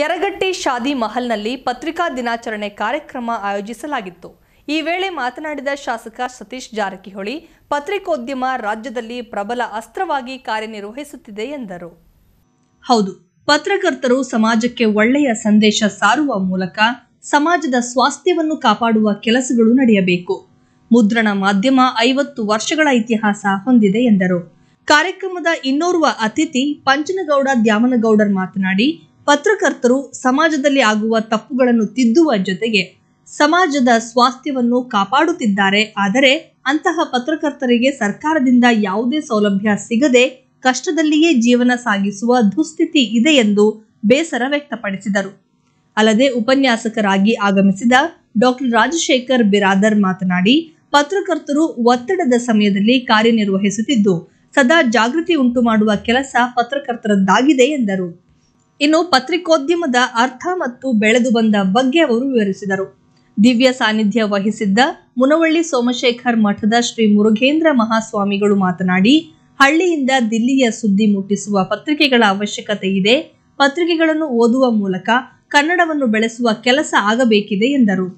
ಯರಗಟ್ಟಿ ಶಾದಿ ಮಹಲ್ನಲ್ಲಿ ಪತ್ರಿಕಾ ದಿನಾಚರಣೆ ಕಾರ್ಯಕ್ರಮ ಆಯೋಜಿಸಲಾಗಿತ್ತು ಈ ವೇಳೆ ಮಾತನಾಡಿದ ಶಾಸಕ ಸತೀಶ್ ಜಾರಕಿಹೊಳಿ ಪತ್ರಿಕೋದ್ಯಮ ರಾಜ್ಯದಲ್ಲಿ ಪ್ರಬಲ ಅಸ್ತ್ರವಾಗಿ ಕಾರ್ಯನಿರ್ವಹಿಸುತ್ತಿದೆ ಎಂದರು ಹೌದು ಪತ್ರಕರ್ತರು ಸಮಾಜಕ್ಕೆ ಒಳ್ಳೆಯ ಸಂದೇಶ ಸಾರುವ ಮೂಲಕ ಸಮಾಜದ ಸ್ವಾಸ್ಥ್ಯವನ್ನು ಕಾಪಾಡುವ ಕೆಲಸಗಳು ನಡೆಯಬೇಕು ಮುದ್ರಣ ಮಾಧ್ಯಮ ಐವತ್ತು ವರ್ಷಗಳ ಇತಿಹಾಸ ಹೊಂದಿದೆ ಎಂದರು ಕಾರ್ಯಕ್ರಮದ ಇನ್ನೋರ್ವ ಅತಿಥಿ ಪಂಚನಗೌಡ ದ್ಯಾಮನಗೌಡರ್ ಮಾತನಾಡಿ ಪತ್ರಕರ್ತರು ಸಮಾಜದಲ್ಲಿ ಆಗುವ ತಪ್ಪುಗಳನ್ನು ತಿದ್ದುವ ಜೊತೆಗೆ ಸಮಾಜದ ಸ್ವಾಸ್ಥ್ಯವನ್ನು ಕಾಪಾಡುತ್ತಿದ್ದಾರೆ ಆದರೆ ಅಂತಹ ಪತ್ರಕರ್ತರಿಗೆ ಸರ್ಕಾರದಿಂದ ಯಾವುದೇ ಸೌಲಭ್ಯ ಸಿಗದೆ ಕಷ್ಟದಲ್ಲಿಯೇ ಜೀವನ ಸಾಗಿಸುವ ದುಸ್ಥಿತಿ ಇದೆ ಎಂದು ಬೇಸರ ವ್ಯಕ್ತಪಡಿಸಿದರು ಅಲ್ಲದೆ ಉಪನ್ಯಾಸಕರಾಗಿ ಆಗಮಿಸಿದ ಡಾಕ್ಟರ್ ರಾಜಶೇಖರ್ ಬಿರಾದರ್ ಮಾತನಾಡಿ ಪತ್ರಕರ್ತರು ಒತ್ತಡದ ಸಮಯದಲ್ಲಿ ಕಾರ್ಯನಿರ್ವಹಿಸುತ್ತಿದ್ದು ಸದಾ ಜಾಗೃತಿ ಉಂಟು ಮಾಡುವ ಕೆಲಸ ಪತ್ರಕರ್ತರದ್ದಾಗಿದೆ ಎಂದರು ಇನ್ನು ಪತ್ರಿಕೋದ್ಯಮದ ಅರ್ಥ ಮತ್ತು ಬೆಳೆದು ಬಂದ ಬಗ್ಗೆ ಅವರು ವಿವರಿಸಿದರು ದಿವ್ಯ ಸಾನ್ನಿಧ್ಯ ವಹಿಸಿದ್ದ ಮುನವಳ್ಳಿ ಸೋಮಶೇಖರ್ ಮಠದ ಶ್ರೀ ಮುರುಘೇಂದ್ರ ಮಹಾಸ್ವಾಮಿಗಳು ಮಾತನಾಡಿ ಹಳ್ಳಿಯಿಂದ ದಿಲ್ಲಿಯ ಸುದ್ದಿ ಮುಟ್ಟಿಸುವ ಪತ್ರಿಕೆಗಳ ಅವಶ್ಯಕತೆ ಇದೆ ಪತ್ರಿಕೆಗಳನ್ನು ಓದುವ ಮೂಲಕ ಕನ್ನಡವನ್ನು ಬೆಳೆಸುವ ಕೆಲಸ ಆಗಬೇಕಿದೆ ಎಂದರು